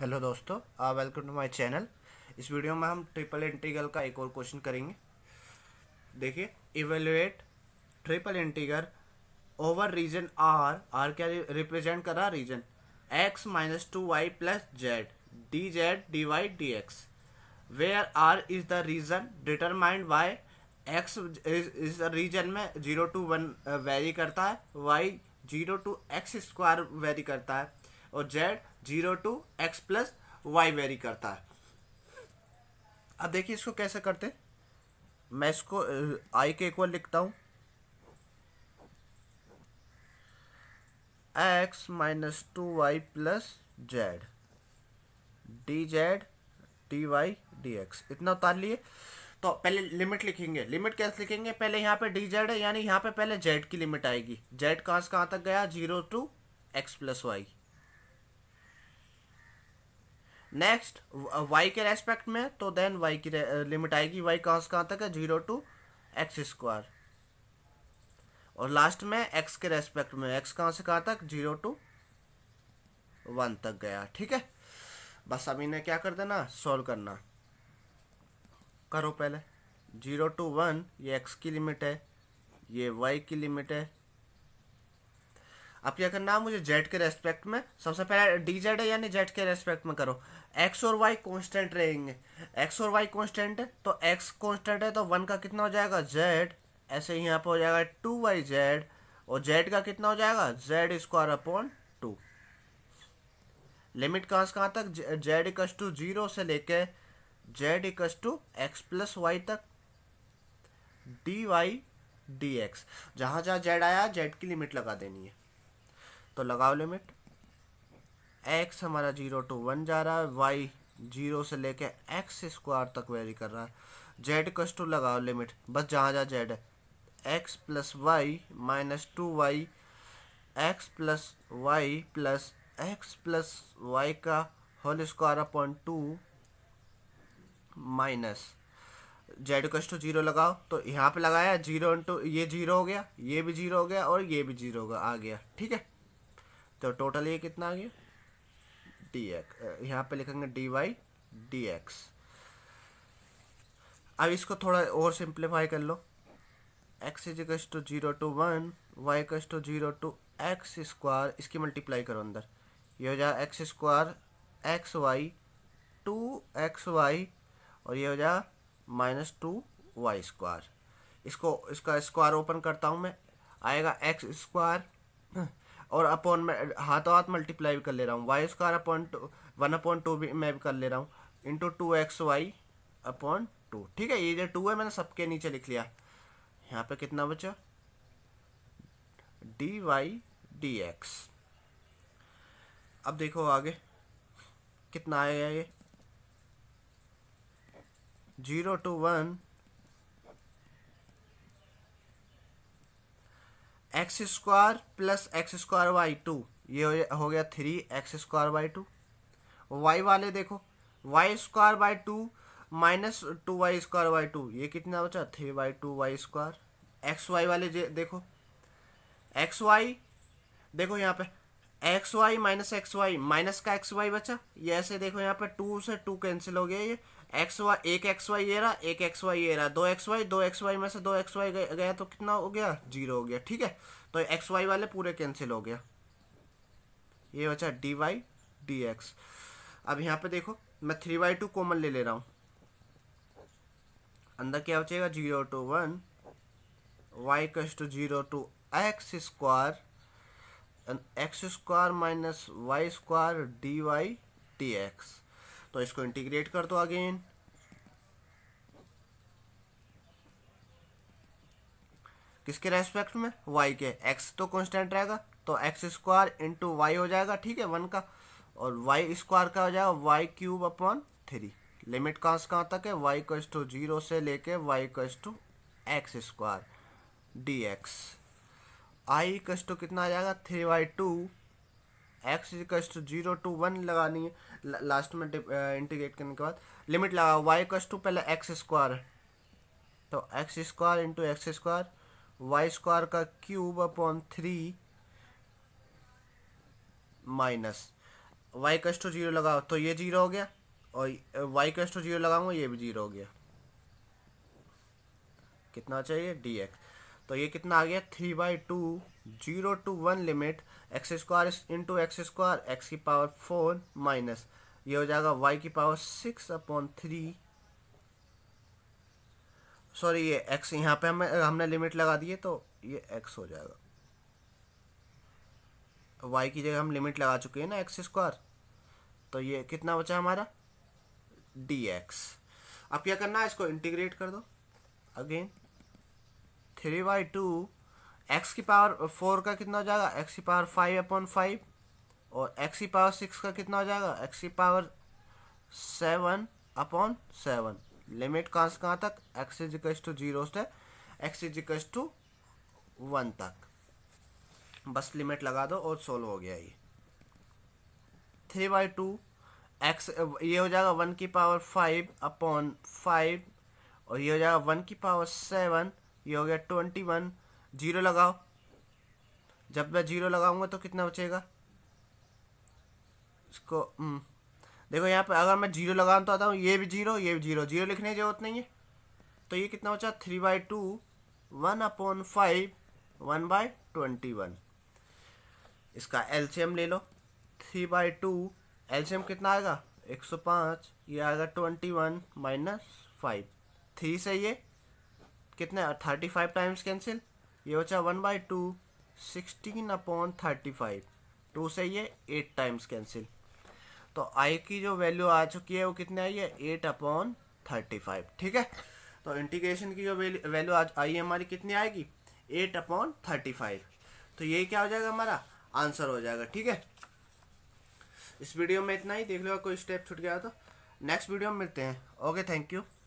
hello दोस्तों welcome to my channel इस video में हम ट्रिपल इंटीगल का एक और क्वेश्चन करेंगे देखिए evaluate triple integral over region R R क्या रिप्रेजेंट कर रहा region X minus two Y plus Z D Z D Y D X where R is the region determined Y X is the region में zero to one vary करता है Y zero to X square vary करता है और Z zero to X plus Y vary करता है अब देखिए इसको कैसे करते मैं इसको आई के इक्वल लिखता हूं X minus two Y plus Z D Z D Y D X इतना उतार लिए तो पहले लिमिट लिखेंगे लिमिट कैसे लिखेंगे पहले यहाँ पे डी जेड है यानी यहाँ पे पहले जेड की लिमिट आएगी जेड कहाँ से कहाँ तक गया zero to X plus Y next Y uh, के रेस्पेक्ट में तो देन वाई की लिमिट uh, आएगी वाई कहाँ से कहाँ तक है जीरो टू एक्स स्क्वायर और लास्ट में एक्स के रेस्पेक्ट में एक्स कहाँ से कहाँ तक जीरो टू वन तक गया ठीक है बस अभी ने क्या कर देना सॉल्व करना करो पहले जीरो टू वन ये एक्स की लिमिट है ये वाई की लिमिट है अब क्या करना है मुझे जेड के रेस्पेक्ट में सबसे पहले डी जेड है यानी जेड के रेस्पेक्ट में करो एक्स और वाई कॉन्स्टेंट रहेंगे एक्स और वाई कॉन्स्टेंट तो है तो एक्स कॉन्स्टेंट है तो वन का कितना हो जाएगा जेड ऐसे ही यहाँ पर हो जाएगा टू वाई जेड और जेड का कितना हो जाएगा Z square upon two limit कहाँ से कहाँ तक जेड इक्स टू जीरो से लेके Z equals to X plus Y तक डी वाई डी एक्स जहाँ जहाँ जेड आया जेड की लिमिट लगा देनी है तो लगाओ लिमिट एक्स हमारा जीरो टू वन जा रहा है वाई जीरो से लेके एक्स स्क्वायर तक वेरी कर रहा है जेड कस टू लगाओ लिमिट बस जहाँ जहाँ जेड है X plus Y minus two Y X plus Y plus X plus Y का whole square upon two minus Z equals to zero लगाओ तो यहाँ पे लगाया जीरो इंटू ये जीरो हो गया ये भी जीरो हो गया और ये भी जीरो हो गया आ गया ठीक है तो टोटल ये कितना आ गया डी एक्स यहाँ पर लिखेंगे डी वाई डी एक्स अब इसको थोड़ा और सिंप्लीफाई कर लो X is equals to zero to one Y equals to zero to X square इसकी मल्टीप्लाई करो अंदर ये हो जाए X square X Y two X Y और ये हो जाए माइनस टू वाई स्क्वायर इसको इसका स्क्वायर ओपन करता हूँ मैं आएगा एक्स स्क्वायर और अपॉन में हाथों हाथ मल्टीप्लाई भी कर ले रहा हूँ Y square upon two one upon two भी मैं भी कर ले रहा हूँ into two X Y upon two ठीक है ये जो टू है मैंने सबके नीचे लिख लिया यहाँ पे कितना बचा डी वाई डी एक्स अब देखो आगे कितना आएगा ये zero to one X square plus X square Y two ये हो गया three X square by two Y वाले देखो Y square by two minus two Y square by two ये कितना बचा three by two Y square X Y वाले देखो एक्स वाई देखो यहाँ पे X Y minus X Y minus का एक्स वाई बचा ये ऐसे देखो यहाँ पे टू से टू कैंसिल हो गया ये एक्स वाई एक एक्स वाई ये रहा एक एक्स वाई ये रहा दो एक्स वाई दो एक्स वाई में से दो एक्स वाई गया तो कितना हो गया जीरो हो गया ठीक है तो एक्स वाई वाले पूरे कैंसिल हो गया ये बचा डी वाई डी एक्स अब यहाँ पे देखो मैं थ्री वाई टू कॉमन ले ले रहा हूँ अंदर क्या बचेगा zero to one Y equals to zero to X square X square minus Y square D Y T X तो इसको इंटीग्रेट कर दो अगेन किसके रेस्पेक्ट में वाई के एक्स तो कॉन्स्टेंट रहेगा तो एक्स स्क्वायर इंटू वाई हो जाएगा ठीक है वन का और वाई स्क्वायर का हो जाएगा Y cube upon three limit कहाँ से कहाँ तक है वाई कस टू जीरो से लेके Y equals to X square D X I equals to कितना आ जाएगा three by two X equals to zero to one लगानी है लास्ट में इंटीग्रेट करने के बाद लिमिट लगा वाई इक्स टू पहले एक्स स्क्वायर तो X square into X square Y square का cube upon three minus Y equals to zero लगाओ तो ये जीरो हो गया और वाई कस टू जीरो लगाऊंगा ये भी जीरो हो गया कितना चाहिए डी एक्स तो ये कितना आ गया three by two zero to one limit X square into X square X की पावर फोर माइनस ये हो जाएगा वाई की power six upon three sorry ये एक्स यहाँ पे हमें हमने लिमिट लगा दिए तो ये एक्स हो जाएगा वाई की जगह हम लिमिट लगा चुके हैं ना एक्स स्क्वायर तो ये कितना बचा हमारा डी एक्स अब क्या करना है इसको इंटीग्रेट कर दो again three by two X की पावर फोर का कितना हो जाएगा एक्स की पावर फाइव अपॉन फाइव और एक्स की पावर सिक्स का कितना हो जाएगा एक्स की power seven upon seven limit कहाँ से कहाँ तक X is equals to zero से X is equals to one तक बस लिमिट लगा दो और सोल्व हो गया ये थ्री बाई टू एक्स ये हो जाएगा वन की पावर फाइव अपॉन फाइव और ये हो जाएगा वन की पावर सेवन ये हो गया ट्वेंटी वन जीरो लगाओ जब मैं जीरो लगाऊंगा तो कितना बचेगा इसको हम्म, देखो यहाँ पे अगर मैं जीरो लगा तो आता हूँ ये भी जीरो ये भी जीरो जीरो लिखने की जरूरत नहीं है तो ये कितना बचा three by two one upon five one by twenty one इसका एलसीएम ले लो थ्री बाई टू एलसीएम कितना आएगा एक सौ पाँच ये आएगा twenty one minus five three से ये कितना थर्टी फाइव टाइम्स कैंसिल ये हो चाहे one by two sixteen upon thirty five two से ये एट टाइम्स कैंसिल तो आई की जो वैल्यू आ चुकी है वो कितनी आई है एट अपॉन थर्टी फाइव ठीक है तो इंटीग्रेशन की जो वैल्यू आई है हमारी कितनी आएगी एट अपॉन थर्टी फाइव तो ये क्या हो जाएगा हमारा आंसर हो जाएगा ठीक है इस वीडियो में इतना ही देख लो कोई स्टेप छूट गया तो नेक्स्ट वीडियो में मिलते हैं ओके थैंक यू